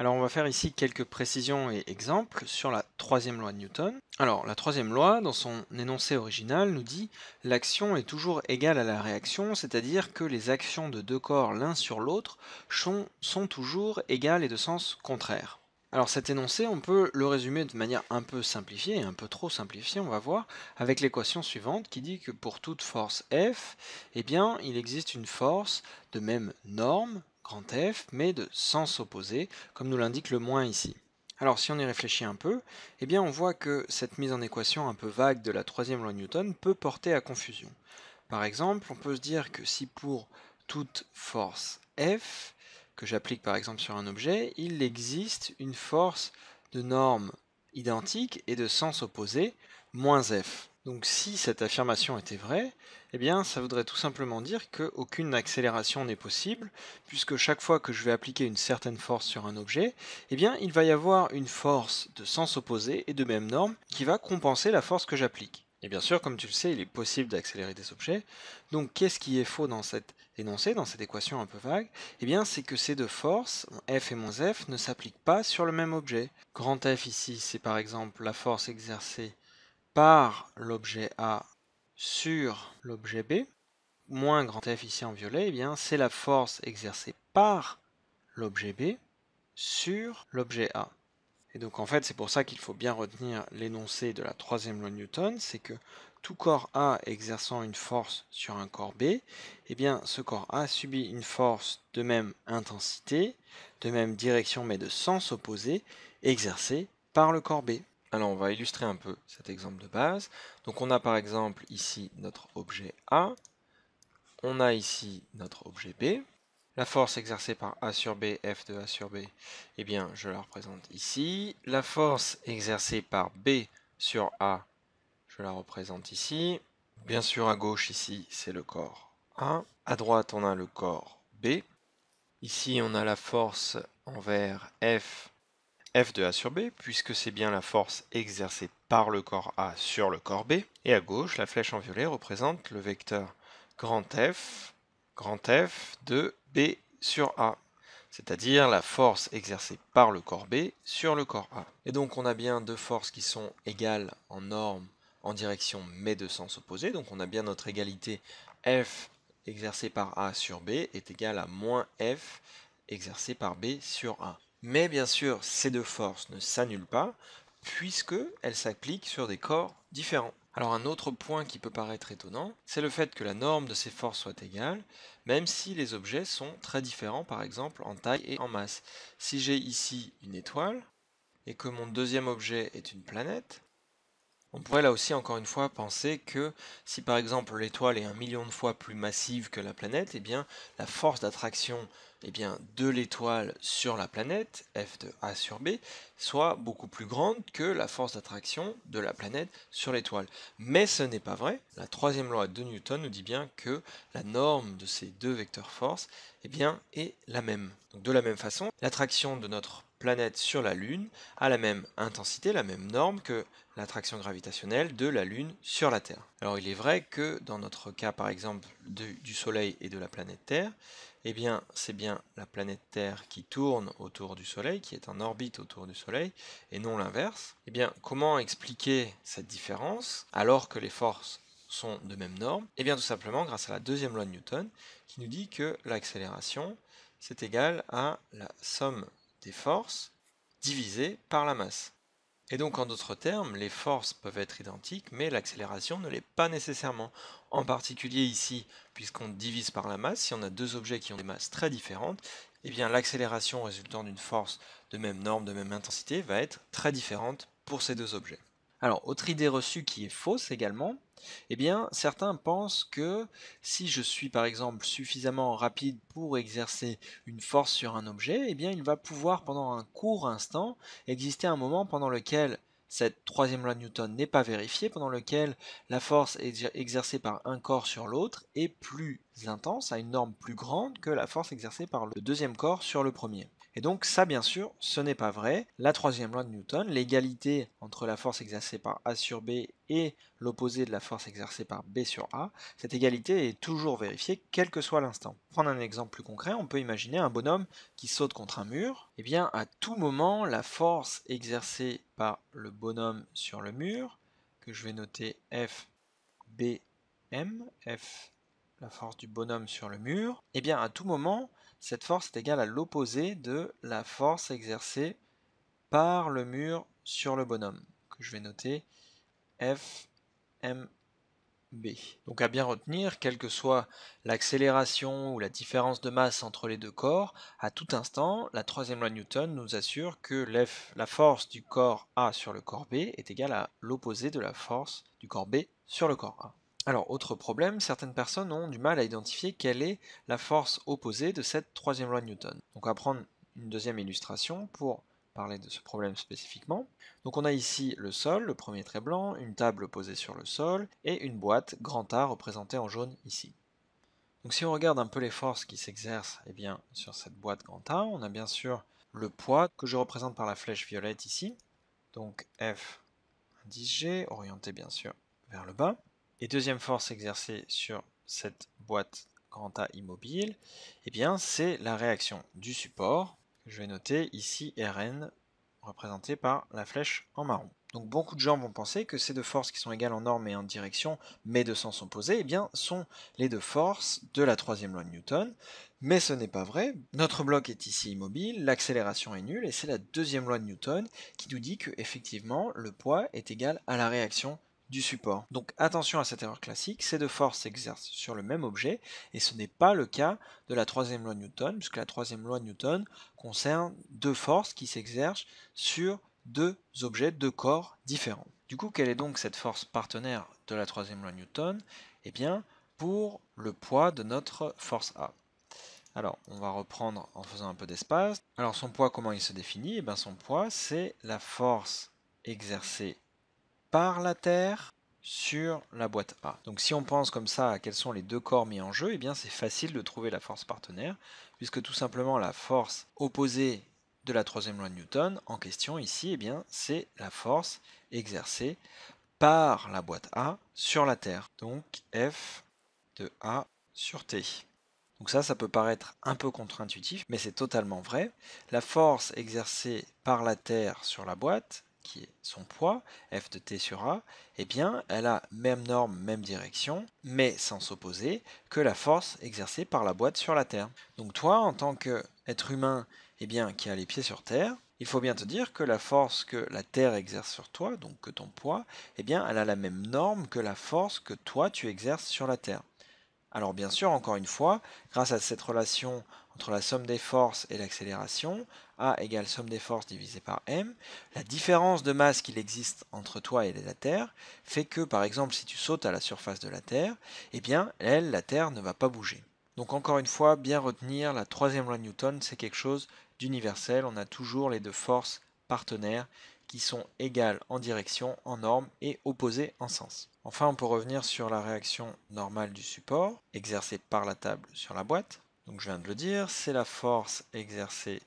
Alors on va faire ici quelques précisions et exemples sur la troisième loi de Newton. Alors la troisième loi, dans son énoncé original, nous dit l'action est toujours égale à la réaction, c'est-à-dire que les actions de deux corps l'un sur l'autre sont, toujours égales et de sens contraire. Alors cet énoncé, on peut le résumer de manière un peu simplifiée, un peu trop simplifiée, on va voir, avec l'équation suivante qui dit que pour toute force F, eh bien, il existe une force de même norme grand F, mais de sens opposé, comme nous l'indique le moins ici. Alors si on y réfléchit un peu, eh bien on voit que cette mise en équation un peu vague de la troisième loi de Newton peut porter à confusion. Par exemple, on peut se dire que si pour toute force F, que j'applique par exemple sur un objet, il existe une force de norme identique et de sens opposé, moins F. Donc si cette affirmation était vraie, eh bien ça voudrait tout simplement dire qu'aucune accélération n'est possible, puisque chaque fois que je vais appliquer une certaine force sur un objet, eh bien il va y avoir une force de sens opposé et de même norme qui va compenser la force que j'applique. Et bien sûr, comme tu le sais, il est possible d'accélérer des objets. Donc qu'est-ce qui est faux dans cet énoncé, dans cette équation un peu vague Eh bien c'est que ces deux forces, F et F, ne s'appliquent pas sur le même objet. Grand F ici, c'est par exemple la force exercée par l'objet A sur l'objet B, moins grand F ici en violet, eh bien c'est la force exercée par l'objet B sur l'objet A. Et donc en fait, c'est pour ça qu'il faut bien retenir l'énoncé de la troisième loi de Newton, c'est que tout corps A exerçant une force sur un corps B, eh bien ce corps A subit une force de même intensité, de même direction mais de sens opposé, exercée par le corps B. Alors on va illustrer un peu cet exemple de base. Donc on a par exemple ici notre objet A, on a ici notre objet B. La force exercée par A sur B, F de A sur B, eh bien je la représente ici. La force exercée par B sur A, je la représente ici. Bien sûr à gauche ici c'est le corps A, à droite on a le corps B. Ici on a la force envers F f de a sur b, puisque c'est bien la force exercée par le corps A sur le corps B, et à gauche, la flèche en violet représente le vecteur grand F, grand F de B sur A, c'est-à-dire la force exercée par le corps B sur le corps A. Et donc on a bien deux forces qui sont égales en norme en direction mais de sens opposé, donc on a bien notre égalité F exercée par A sur B est égale à moins F exercée par B sur A. Mais bien sûr, ces deux forces ne s'annulent pas, puisqu'elles s'appliquent sur des corps différents. Alors un autre point qui peut paraître étonnant, c'est le fait que la norme de ces forces soit égale, même si les objets sont très différents par exemple en taille et en masse. Si j'ai ici une étoile, et que mon deuxième objet est une planète, on pourrait là aussi encore une fois penser que si par exemple l'étoile est un million de fois plus massive que la planète, eh bien la force d'attraction eh bien, de l'étoile sur la planète, F de A sur B, soit beaucoup plus grande que la force d'attraction de la planète sur l'étoile. Mais ce n'est pas vrai. La troisième loi de Newton nous dit bien que la norme de ces deux vecteurs force eh bien, est la même. de la même façon, l'attraction de notre planète sur la Lune a la même intensité, la même norme que l'attraction gravitationnelle de la Lune sur la Terre. Alors il est vrai que dans notre cas par exemple du Soleil et de la planète Terre, eh bien c'est bien la planète Terre qui tourne autour du Soleil, qui est en orbite autour du Soleil, et non l'inverse. Eh bien comment expliquer cette différence alors que les forces sont de même norme Eh bien tout simplement grâce à la deuxième loi de Newton qui nous dit que l'accélération c'est égal à la somme des forces divisées par la masse. Et donc en d'autres termes, les forces peuvent être identiques, mais l'accélération ne l'est pas nécessairement. En particulier ici, puisqu'on divise par la masse, si on a deux objets qui ont des masses très différentes, eh bien l'accélération résultant d'une force de même norme, de même intensité, va être très différente pour ces deux objets. Alors, autre idée reçue qui est fausse également, eh bien, certains pensent que si je suis par exemple suffisamment rapide pour exercer une force sur un objet, eh bien, il va pouvoir pendant un court instant exister un moment pendant lequel cette troisième loi de Newton n'est pas vérifiée, pendant lequel la force exercée par un corps sur l'autre est plus intense à une norme plus grande que la force exercée par le deuxième corps sur le premier. Et donc ça, bien sûr, ce n'est pas vrai. La troisième loi de Newton, l'égalité entre la force exercée par A sur B et l'opposé de la force exercée par B sur A, cette égalité est toujours vérifiée quel que soit l'instant. Prendre un exemple plus concret, on peut imaginer un bonhomme qui saute contre un mur. Et eh bien, à tout moment, la force exercée par le bonhomme sur le mur, que je vais noter F, B, F, la force du bonhomme sur le mur, eh bien à tout moment, cette force est égale à l'opposé de la force exercée par le mur sur le bonhomme, que je vais noter FMB. Donc à bien retenir, quelle que soit l'accélération ou la différence de masse entre les deux corps, à tout instant, la troisième loi de Newton nous assure que la force du corps A sur le corps B est égale à l'opposé de la force du corps B sur le corps A. Alors, autre problème, certaines personnes ont du mal à identifier quelle est la force opposée de cette troisième loi de Newton. Donc, on va prendre une deuxième illustration pour parler de ce problème spécifiquement. Donc on a ici le sol, le premier trait blanc, une table posée sur le sol, et une boîte grand A représentée en jaune ici. Donc si on regarde un peu les forces qui s'exercent eh bien, sur cette boîte grand A, on a bien sûr le poids que je représente par la flèche violette ici, donc F 10G, orienté bien sûr vers le bas et deuxième force exercée sur cette boîte grand A immobile, eh bien c'est la réaction du support, je vais noter ici Rn, représentée par la flèche en marron. Donc beaucoup de gens vont penser que ces deux forces qui sont égales en norme et en direction, mais de sens opposé, et eh bien sont les deux forces de la troisième loi de Newton, mais ce n'est pas vrai. Notre bloc est ici immobile, l'accélération est nulle, et c'est la deuxième loi de Newton qui nous dit que effectivement le poids est égal à la réaction du support. Donc attention à cette erreur classique, ces deux forces s'exercent sur le même objet, et ce n'est pas le cas de la troisième loi Newton, puisque la troisième loi Newton concerne deux forces qui s'exercent sur deux objets, deux corps différents. Du coup, quelle est donc cette force partenaire de la troisième loi Newton Eh bien, pour le poids de notre force A. Alors, on va reprendre en faisant un peu d'espace. Alors, son poids, comment il se définit Eh bien, son poids, c'est la force exercée par la Terre sur la boîte A. Donc si on pense comme ça à quels sont les deux corps mis en jeu, eh bien c'est facile de trouver la force partenaire, puisque tout simplement la force opposée de la troisième loi de Newton en question ici, eh bien c'est la force exercée par la boîte A sur la Terre. Donc F de A sur T. Donc ça, ça peut paraître un peu contre-intuitif, mais c'est totalement vrai. La force exercée par la Terre sur la boîte, qui est son poids, f de t sur a, eh bien, elle a même norme, même direction, mais sans s'opposer, que la force exercée par la boîte sur la Terre. Donc toi, en tant qu'être humain, eh bien, qui a les pieds sur Terre, il faut bien te dire que la force que la Terre exerce sur toi, donc que ton poids, eh bien, elle a la même norme que la force que toi tu exerces sur la Terre. Alors bien sûr, encore une fois, grâce à cette relation entre la somme des forces et l'accélération, A égale somme des forces divisé par M, la différence de masse qu'il existe entre toi et la Terre fait que, par exemple, si tu sautes à la surface de la Terre, eh bien, elle, la Terre, ne va pas bouger. Donc encore une fois, bien retenir, la troisième loi de Newton, c'est quelque chose d'universel, on a toujours les deux forces partenaires qui sont égales en direction, en norme et opposées en sens. Enfin, on peut revenir sur la réaction normale du support, exercée par la table sur la boîte donc je viens de le dire, c'est la force exercée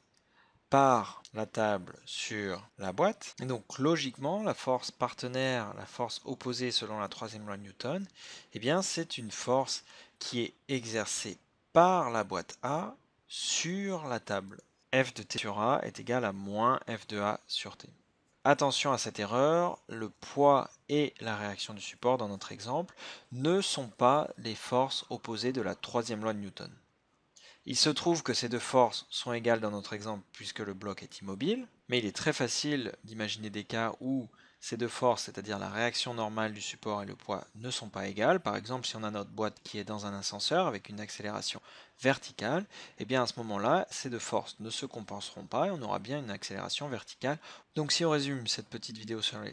par la table sur la boîte. Et donc logiquement, la force partenaire, la force opposée selon la troisième loi de Newton, eh bien c'est une force qui est exercée par la boîte A sur la table. F de T sur A est égal à moins F de A sur T. Attention à cette erreur, le poids et la réaction du support dans notre exemple ne sont pas les forces opposées de la troisième loi de Newton. Il se trouve que ces deux forces sont égales dans notre exemple puisque le bloc est immobile, mais il est très facile d'imaginer des cas où ces deux forces, c'est-à-dire la réaction normale du support et le poids, ne sont pas égales. Par exemple, si on a notre boîte qui est dans un ascenseur avec une accélération verticale, eh bien à ce moment-là, ces deux forces ne se compenseront pas et on aura bien une accélération verticale. Donc si on résume cette petite vidéo sur, la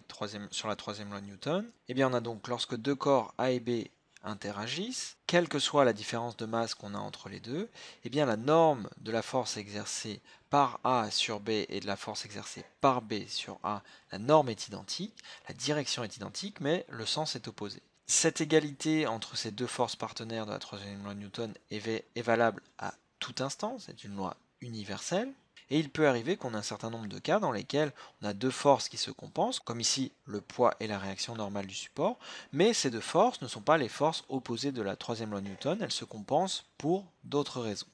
troisième loi de Newton, eh bien on a donc lorsque deux corps A et B interagissent, quelle que soit la différence de masse qu'on a entre les deux, eh bien la norme de la force exercée par A sur B et de la force exercée par B sur A, la norme est identique, la direction est identique, mais le sens est opposé. Cette égalité entre ces deux forces partenaires de la troisième loi de Newton est valable à tout instant, c'est une loi universelle, et il peut arriver qu'on ait un certain nombre de cas dans lesquels on a deux forces qui se compensent, comme ici le poids et la réaction normale du support, mais ces deux forces ne sont pas les forces opposées de la troisième loi Newton, elles se compensent pour d'autres raisons.